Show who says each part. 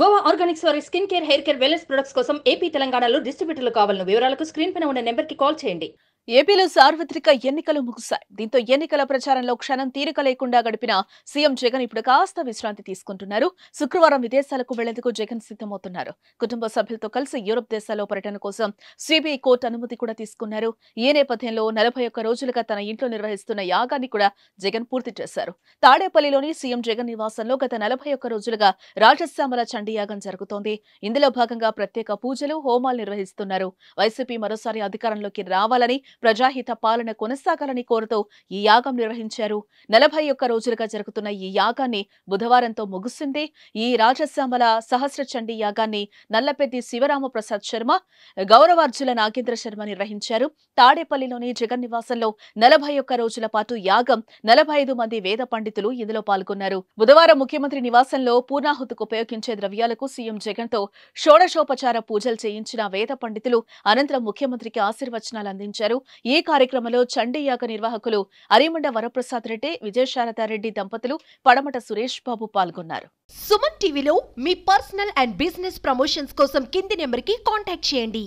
Speaker 1: గోవా ఆర్గానిక్స్ వారి skin care hair care wellness products కోసం AP తెలంగాణలో డిస్ట్రిబ్యూటర్లు కావాలను వివరాలకు స్క్రీన్ పైన ఉన్న నెంబర్కి కాల్ చేయండి ఏపీలో సార్వత్రిక ఎన్నికలు ముగిశాయి దీంతో ఎన్నికల ప్రచారంలో క్షణం తీరిక లేకుండా గడిపిన సీఎం జగన్ ఇప్పుడు కాస్త విశ్రాంతి తీసుకుంటున్నారు శుక్రవారం విదేశాలకు వెళ్లేందుకు జగన్ సిద్ధమవుతున్నారు కుటుంబ సభ్యులతో కలిసి యూరప్ దేశాల్లో పర్యటన కోసం సిబిఐ కోర్టు అనుమతి కూడా తీసుకున్నారు ఈ నేపథ్యంలో నలభై ఒక్క రోజులుగా తన ఇంట్లో నిర్వహిస్తున్న యాగాన్ని కూడా జగన్ పూర్తి చేశారు తాడేపల్లిలోని సీఎం జగన్ నివాసంలో గత నలభై ఒక్క రోజులుగా రాజశ్యామల చండీ యాగం జరుగుతోంది ఇందులో భాగంగా ప్రత్యేక పూజలు హోమాలు నిర్వహిస్తున్నారు వైసీపీ మరోసారి అధికారంలోకి రావాలని ప్రజాహిత పాలన కొనసాగాలని కోరుతూ ఈ యాగం నిర్వహించారు నలభై ఒక్క రోజులుగా జరుగుతున్న ఈ యాగాన్ని బుధవారంతో ముగిసింది ఈ రాజశ్యామల సహస్రచండీ యాగాన్ని నల్లపెద్ది ప్రసాద్ శర్మ గౌరవార్జుల నాగేంద్ర శర్మ నిర్వహించారు తాడేపల్లిలోని జగన్ నివాసంలో నలభై ఒక్క రోజుల పాటు యాగం నలభై మంది వేద పండితులు ఇందులో పాల్గొన్నారు బుధవారం ముఖ్యమంత్రి నివాసంలో పూర్ణాహుతికు ఉపయోగించే ద్రవ్యాలకు సీఎం జగన్ తో షోడశోపచార పూజలు చేయించిన వేద పండితులు అనంతరం ముఖ్యమంత్రికి ఆశీర్వచనాలు అందించారు ఈ కార్యక్రమంలో చండీయాక నిర్వాహకులు అరిమండ వరప్రసాద్ రెడ్డి విజయశారదారెడ్డి దంపతులు పడమట సురేష్ బాబు పాల్గొన్నారు సుమన్ టీవీలో మీ పర్సనల్ అండ్ బిజినెస్ ప్రమోషన్స్ కోసం కింది నెంబర్కి కాంటాక్ట్ చేయండి